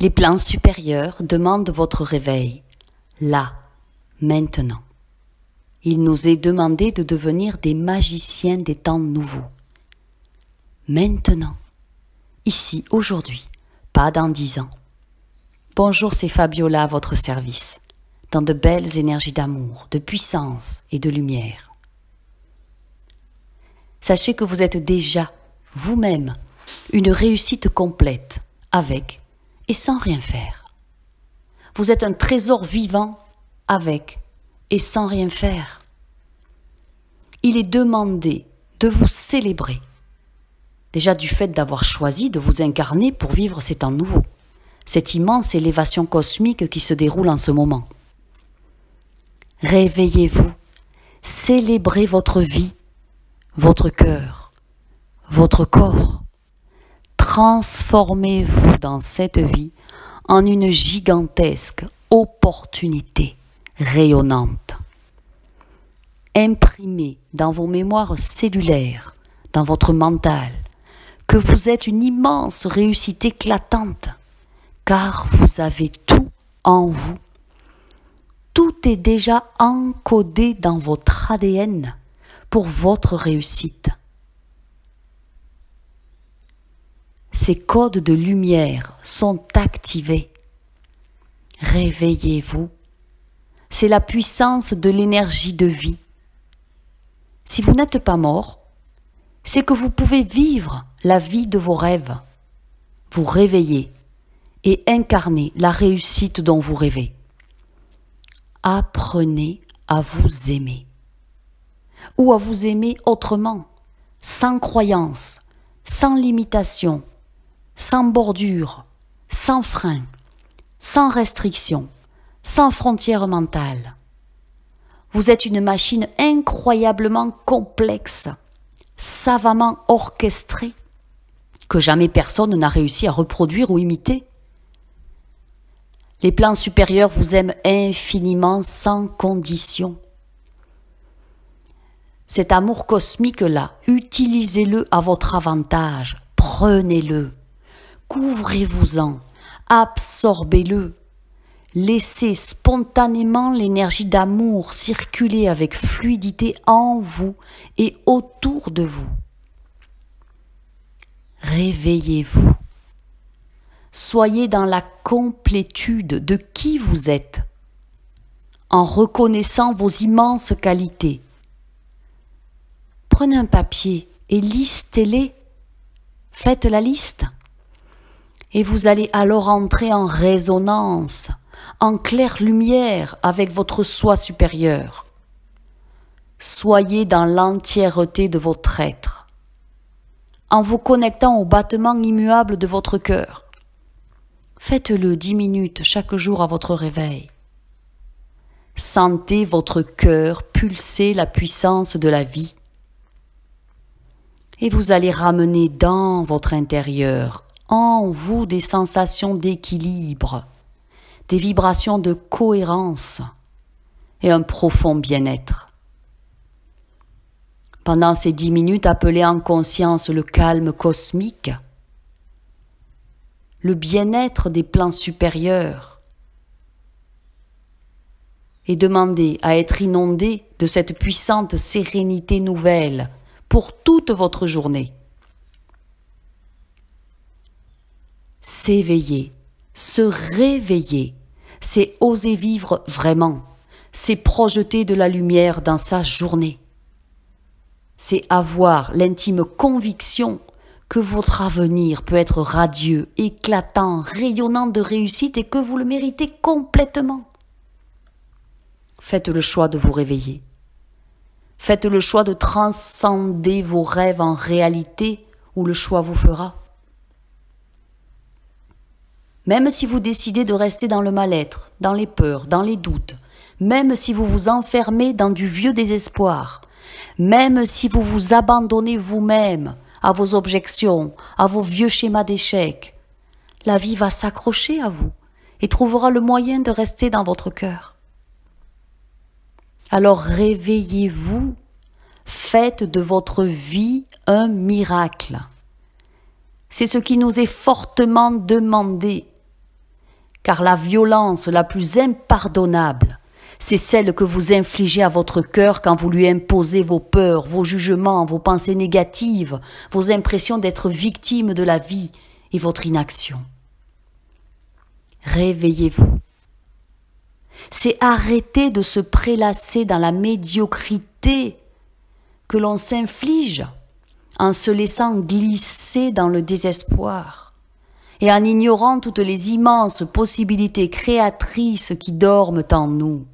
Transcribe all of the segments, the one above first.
Les plans supérieurs demandent votre réveil, là, maintenant. Il nous est demandé de devenir des magiciens des temps nouveaux. Maintenant, ici, aujourd'hui, pas dans dix ans. Bonjour, c'est Fabiola à votre service, dans de belles énergies d'amour, de puissance et de lumière. Sachez que vous êtes déjà, vous-même, une réussite complète, avec et sans rien faire. Vous êtes un trésor vivant avec et sans rien faire. Il est demandé de vous célébrer, déjà du fait d'avoir choisi de vous incarner pour vivre ces temps nouveaux, cette immense élévation cosmique qui se déroule en ce moment. Réveillez-vous, célébrez votre vie, votre cœur, votre corps. Transformez-vous dans cette vie en une gigantesque opportunité rayonnante. Imprimez dans vos mémoires cellulaires, dans votre mental, que vous êtes une immense réussite éclatante, car vous avez tout en vous. Tout est déjà encodé dans votre ADN pour votre réussite. ces codes de lumière sont activés. Réveillez-vous. C'est la puissance de l'énergie de vie. Si vous n'êtes pas mort, c'est que vous pouvez vivre la vie de vos rêves, vous réveiller et incarner la réussite dont vous rêvez. Apprenez à vous aimer ou à vous aimer autrement, sans croyance, sans limitation, sans bordure, sans frein, sans restriction, sans frontière mentale. Vous êtes une machine incroyablement complexe, savamment orchestrée, que jamais personne n'a réussi à reproduire ou imiter. Les plans supérieurs vous aiment infiniment sans condition. Cet amour cosmique-là, utilisez-le à votre avantage, prenez-le. Couvrez-vous-en, absorbez-le. Laissez spontanément l'énergie d'amour circuler avec fluidité en vous et autour de vous. Réveillez-vous. Soyez dans la complétude de qui vous êtes, en reconnaissant vos immenses qualités. Prenez un papier et listez-les. Faites la liste. Et vous allez alors entrer en résonance, en claire lumière avec votre soi supérieur. Soyez dans l'entièreté de votre être, en vous connectant au battement immuable de votre cœur. Faites-le dix minutes chaque jour à votre réveil. Sentez votre cœur pulser la puissance de la vie. Et vous allez ramener dans votre intérieur en vous des sensations d'équilibre, des vibrations de cohérence et un profond bien-être. Pendant ces dix minutes, appelez en conscience le calme cosmique, le bien-être des plans supérieurs, et demandez à être inondé de cette puissante sérénité nouvelle pour toute votre journée. s'éveiller, se réveiller, c'est oser vivre vraiment, c'est projeter de la lumière dans sa journée. C'est avoir l'intime conviction que votre avenir peut être radieux, éclatant, rayonnant de réussite et que vous le méritez complètement. Faites le choix de vous réveiller. Faites le choix de transcender vos rêves en réalité où le choix vous fera. Même si vous décidez de rester dans le mal-être, dans les peurs, dans les doutes, même si vous vous enfermez dans du vieux désespoir, même si vous vous abandonnez vous-même à vos objections, à vos vieux schémas d'échec, la vie va s'accrocher à vous et trouvera le moyen de rester dans votre cœur. Alors réveillez-vous, faites de votre vie un miracle. C'est ce qui nous est fortement demandé car la violence la plus impardonnable, c'est celle que vous infligez à votre cœur quand vous lui imposez vos peurs, vos jugements, vos pensées négatives, vos impressions d'être victime de la vie et votre inaction. Réveillez-vous. C'est arrêter de se prélasser dans la médiocrité que l'on s'inflige en se laissant glisser dans le désespoir et en ignorant toutes les immenses possibilités créatrices qui dorment en nous.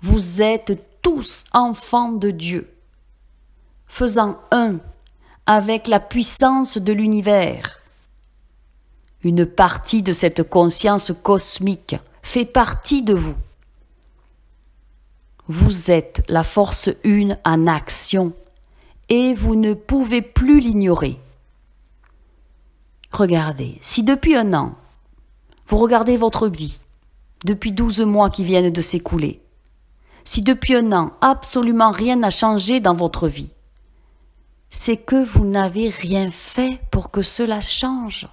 Vous êtes tous enfants de Dieu, faisant un avec la puissance de l'univers. Une partie de cette conscience cosmique fait partie de vous. Vous êtes la force une en action et vous ne pouvez plus l'ignorer. Regardez, si depuis un an, vous regardez votre vie, depuis douze mois qui viennent de s'écouler, si depuis un an, absolument rien n'a changé dans votre vie, c'est que vous n'avez rien fait pour que cela change,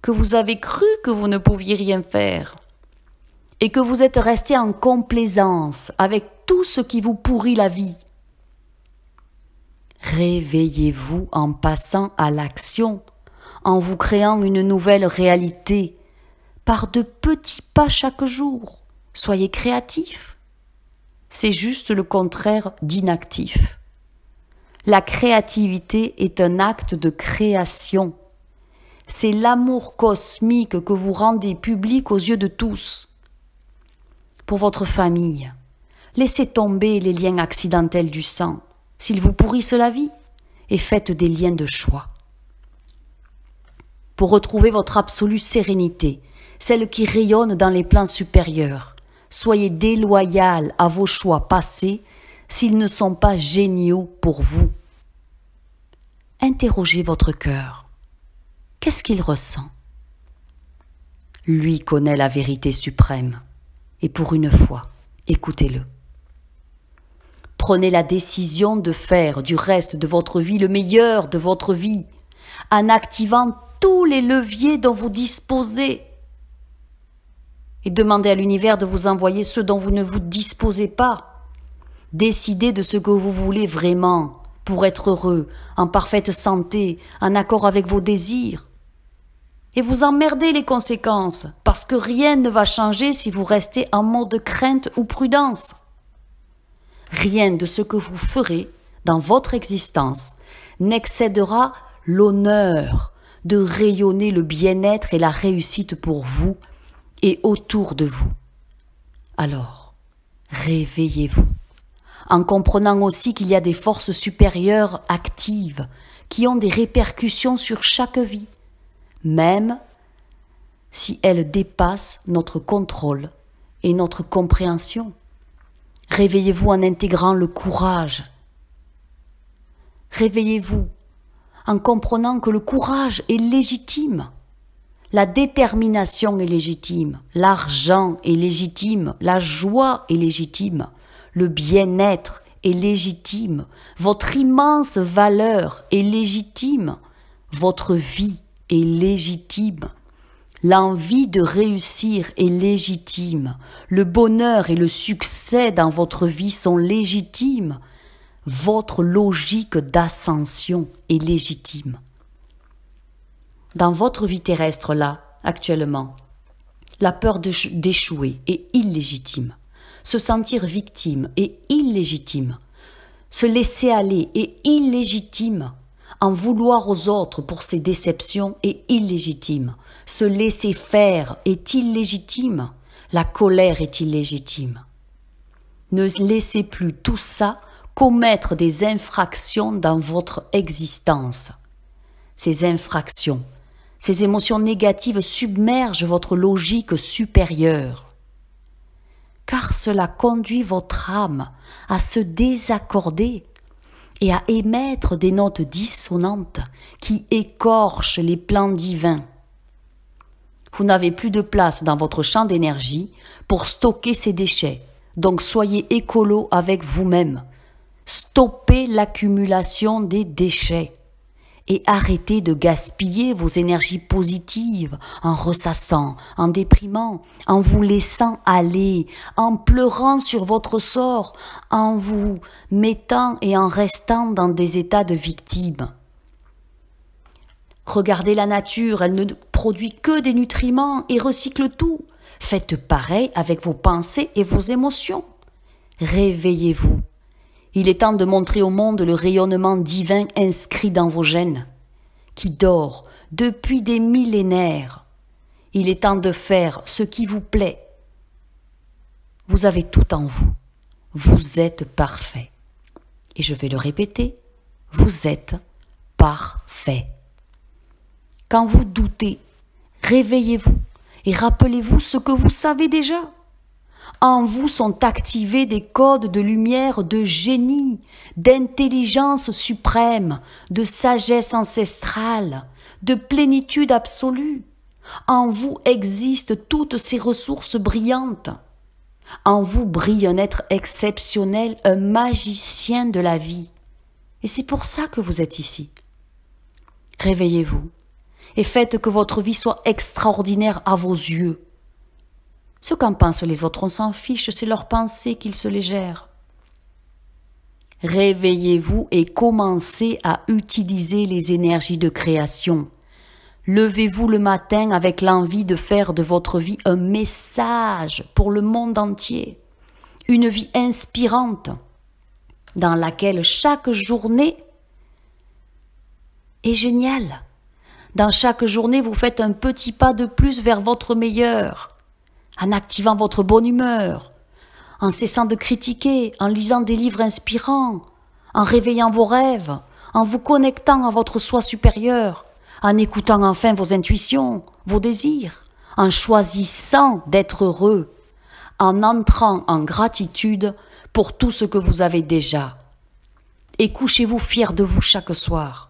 que vous avez cru que vous ne pouviez rien faire, et que vous êtes resté en complaisance avec tout ce qui vous pourrit la vie. Réveillez-vous en passant à l'action en vous créant une nouvelle réalité par de petits pas chaque jour. Soyez créatif. C'est juste le contraire d'inactif. La créativité est un acte de création. C'est l'amour cosmique que vous rendez public aux yeux de tous. Pour votre famille, laissez tomber les liens accidentels du sang, s'ils vous pourrissent la vie, et faites des liens de choix retrouver votre absolue sérénité, celle qui rayonne dans les plans supérieurs. Soyez déloyal à vos choix passés s'ils ne sont pas géniaux pour vous. Interrogez votre cœur. Qu'est-ce qu'il ressent Lui connaît la vérité suprême, et pour une fois, écoutez-le. Prenez la décision de faire du reste de votre vie le meilleur de votre vie, en activant tous les leviers dont vous disposez et demandez à l'univers de vous envoyer ceux dont vous ne vous disposez pas. Décidez de ce que vous voulez vraiment pour être heureux, en parfaite santé, en accord avec vos désirs. Et vous emmerdez les conséquences, parce que rien ne va changer si vous restez en mode crainte ou prudence. Rien de ce que vous ferez dans votre existence n'excédera l'honneur, de rayonner le bien-être et la réussite pour vous et autour de vous. Alors, réveillez-vous, en comprenant aussi qu'il y a des forces supérieures actives qui ont des répercussions sur chaque vie, même si elles dépassent notre contrôle et notre compréhension. Réveillez-vous en intégrant le courage. Réveillez-vous en comprenant que le courage est légitime. La détermination est légitime, l'argent est légitime, la joie est légitime, le bien-être est légitime, votre immense valeur est légitime, votre vie est légitime, l'envie de réussir est légitime, le bonheur et le succès dans votre vie sont légitimes, votre logique d'ascension est légitime. Dans votre vie terrestre, là, actuellement, la peur d'échouer est illégitime. Se sentir victime est illégitime. Se laisser aller est illégitime. En vouloir aux autres pour ses déceptions est illégitime. Se laisser faire est illégitime. La colère est illégitime. Ne laissez plus tout ça commettre des infractions dans votre existence. Ces infractions, ces émotions négatives submergent votre logique supérieure car cela conduit votre âme à se désaccorder et à émettre des notes dissonantes qui écorchent les plans divins. Vous n'avez plus de place dans votre champ d'énergie pour stocker ces déchets, donc soyez écolo avec vous-même Stoppez l'accumulation des déchets et arrêtez de gaspiller vos énergies positives en ressassant, en déprimant, en vous laissant aller, en pleurant sur votre sort, en vous mettant et en restant dans des états de victime. Regardez la nature, elle ne produit que des nutriments et recycle tout. Faites pareil avec vos pensées et vos émotions. Réveillez-vous il est temps de montrer au monde le rayonnement divin inscrit dans vos gènes, qui dort depuis des millénaires. Il est temps de faire ce qui vous plaît. Vous avez tout en vous. Vous êtes parfait. Et je vais le répéter, vous êtes parfait. Quand vous doutez, réveillez-vous et rappelez-vous ce que vous savez déjà. En vous sont activés des codes de lumière de génie, d'intelligence suprême, de sagesse ancestrale, de plénitude absolue. En vous existent toutes ces ressources brillantes. En vous brille un être exceptionnel, un magicien de la vie. Et c'est pour ça que vous êtes ici. Réveillez-vous et faites que votre vie soit extraordinaire à vos yeux. Ce qu'en pensent les autres, on s'en fiche, c'est leur pensée qu'ils se les gèrent. Réveillez-vous et commencez à utiliser les énergies de création. Levez-vous le matin avec l'envie de faire de votre vie un message pour le monde entier, une vie inspirante dans laquelle chaque journée est géniale. Dans chaque journée, vous faites un petit pas de plus vers votre meilleur en activant votre bonne humeur, en cessant de critiquer, en lisant des livres inspirants, en réveillant vos rêves, en vous connectant à votre soi supérieur, en écoutant enfin vos intuitions, vos désirs, en choisissant d'être heureux, en entrant en gratitude pour tout ce que vous avez déjà. Et couchez-vous fier de vous chaque soir.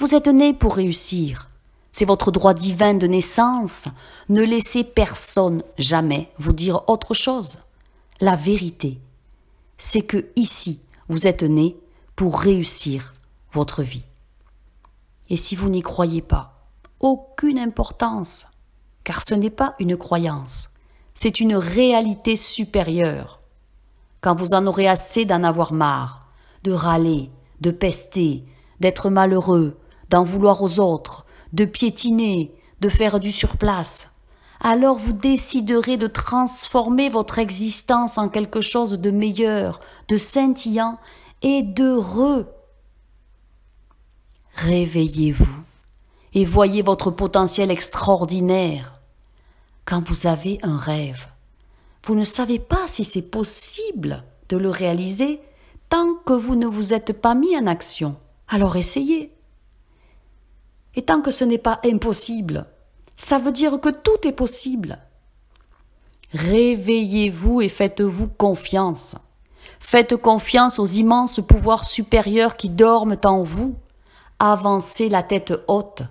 Vous êtes né pour réussir. C'est votre droit divin de naissance. Ne laissez personne jamais vous dire autre chose. La vérité, c'est que ici, vous êtes né pour réussir votre vie. Et si vous n'y croyez pas, aucune importance, car ce n'est pas une croyance, c'est une réalité supérieure. Quand vous en aurez assez d'en avoir marre, de râler, de pester, d'être malheureux, d'en vouloir aux autres, de piétiner, de faire du surplace. Alors vous déciderez de transformer votre existence en quelque chose de meilleur, de scintillant et d'heureux. Réveillez-vous et voyez votre potentiel extraordinaire. Quand vous avez un rêve, vous ne savez pas si c'est possible de le réaliser tant que vous ne vous êtes pas mis en action. Alors essayez. Et tant que ce n'est pas impossible, ça veut dire que tout est possible. Réveillez-vous et faites-vous confiance. Faites confiance aux immenses pouvoirs supérieurs qui dorment en vous. Avancez la tête haute.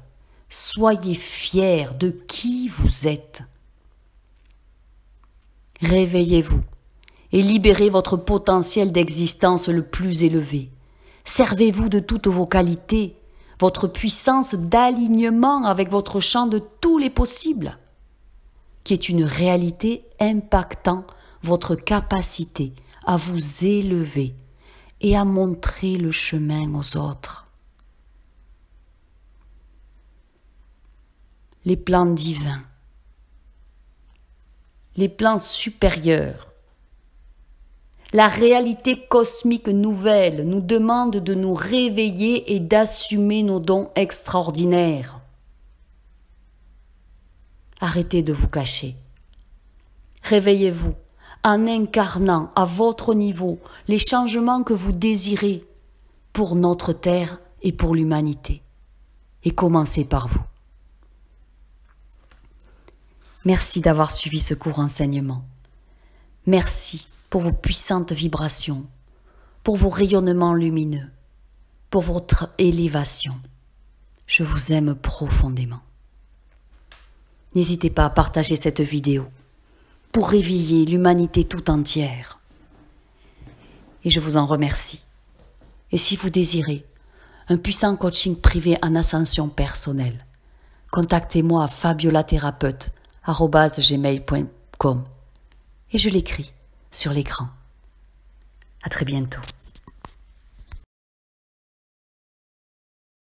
Soyez fiers de qui vous êtes. Réveillez-vous et libérez votre potentiel d'existence le plus élevé. Servez-vous de toutes vos qualités, votre puissance d'alignement avec votre champ de tous les possibles, qui est une réalité impactant votre capacité à vous élever et à montrer le chemin aux autres. Les plans divins, les plans supérieurs la réalité cosmique nouvelle nous demande de nous réveiller et d'assumer nos dons extraordinaires. Arrêtez de vous cacher. Réveillez-vous en incarnant à votre niveau les changements que vous désirez pour notre Terre et pour l'humanité. Et commencez par vous. Merci d'avoir suivi ce court enseignement. Merci pour vos puissantes vibrations, pour vos rayonnements lumineux, pour votre élévation. Je vous aime profondément. N'hésitez pas à partager cette vidéo pour réveiller l'humanité tout entière. Et je vous en remercie. Et si vous désirez un puissant coaching privé en ascension personnelle, contactez-moi à fabiolathérapeute.com et je l'écris sur l'écran. À très bientôt.